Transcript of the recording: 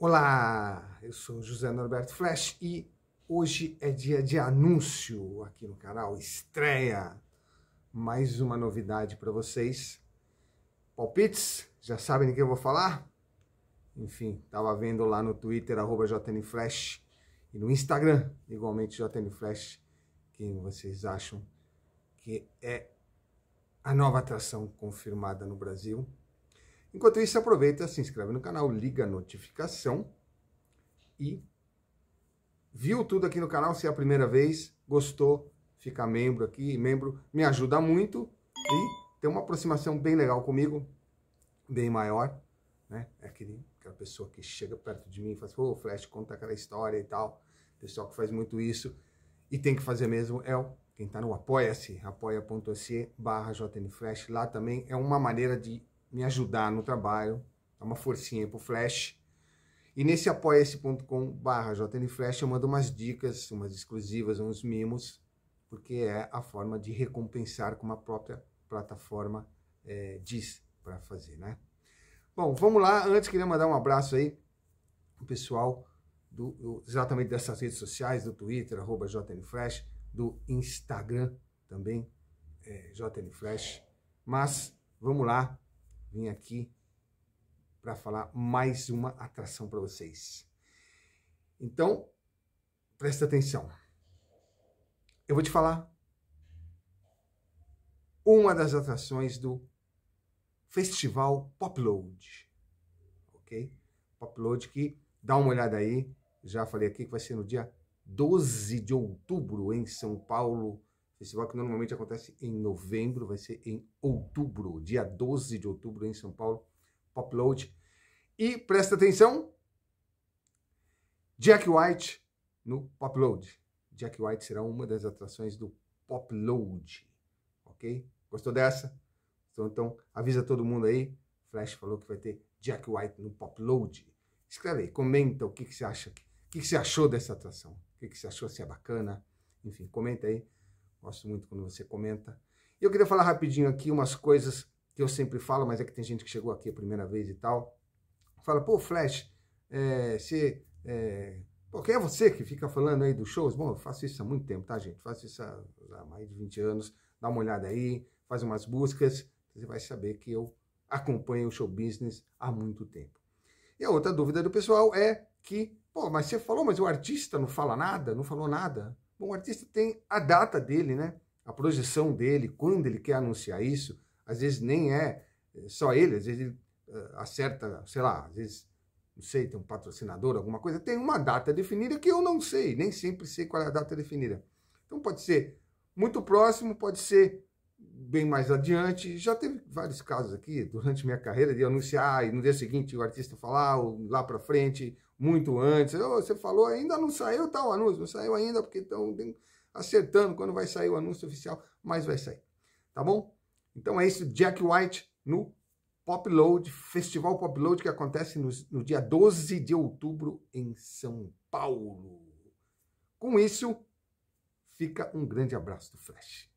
Olá, eu sou José Norberto Flash e hoje é dia de anúncio aqui no canal, estreia mais uma novidade para vocês. Palpites, já sabem de que eu vou falar? Enfim, estava vendo lá no Twitter, arroba JNFlash, e no Instagram, igualmente JNFlash, quem vocês acham que é a nova atração confirmada no Brasil. Enquanto isso, aproveita, se inscreve no canal, liga a notificação e viu tudo aqui no canal, se é a primeira vez, gostou, fica membro aqui, membro me ajuda muito e tem uma aproximação bem legal comigo, bem maior, né? É aquele, aquela pessoa que chega perto de mim e fala assim, ô, oh, Flash, conta aquela história e tal. pessoal que faz muito isso e tem que fazer mesmo é o quem está no Apoia-se, apoia.se barra JNFlash. Lá também é uma maneira de me ajudar no trabalho, dá uma forcinha aí pro Flash. E nesse apoia.se.com barra JNFlash eu mando umas dicas, umas exclusivas, uns mimos, porque é a forma de recompensar como a própria plataforma é, diz para fazer, né? Bom, vamos lá. Antes, queria mandar um abraço aí pro pessoal do, exatamente dessas redes sociais, do Twitter, arroba JNFlash, do Instagram também, é, JNFlash. Mas vamos lá, vim aqui para falar mais uma atração para vocês. Então, presta atenção. Eu vou te falar uma das atrações do Festival Popload. OK? Popload que dá uma olhada aí, já falei aqui que vai ser no dia 12 de outubro em São Paulo, Festival que normalmente acontece em novembro, vai ser em outubro, dia 12 de outubro em São Paulo, Popload. E presta atenção, Jack White no Popload. Jack White será uma das atrações do Popload, ok? Gostou dessa? Então, então avisa todo mundo aí, Flash falou que vai ter Jack White no Popload. Escreve aí, comenta o que, que você acha, o que, que você achou dessa atração, o que, que você achou se é bacana, enfim, comenta aí Gosto muito quando você comenta. E eu queria falar rapidinho aqui umas coisas que eu sempre falo, mas é que tem gente que chegou aqui a primeira vez e tal. Fala, pô, Flash, é, você. É, pô, quem é você que fica falando aí dos shows? Bom, eu faço isso há muito tempo, tá, gente? faço isso há, há mais de 20 anos. Dá uma olhada aí, faz umas buscas, você vai saber que eu acompanho o show business há muito tempo. E a outra dúvida do pessoal é que, pô, mas você falou, mas o artista não fala nada, não falou nada. Bom, o artista tem a data dele, né? A projeção dele, quando ele quer anunciar isso. Às vezes nem é eh, só ele, às vezes ele eh, acerta, sei lá, às vezes, não sei, tem um patrocinador, alguma coisa. Tem uma data definida que eu não sei, nem sempre sei qual é a data definida. Então pode ser muito próximo, pode ser bem mais adiante. Já teve vários casos aqui durante minha carreira de anunciar ah, e no dia seguinte o artista falar lá para frente, muito antes. Oh, você falou, ainda não saiu tal anúncio, não saiu ainda porque estão acertando quando vai sair o anúncio oficial, mas vai sair. Tá bom? Então é isso, Jack White no Pop Load, Festival Pop Load que acontece no, no dia 12 de outubro em São Paulo. Com isso, fica um grande abraço do Flash.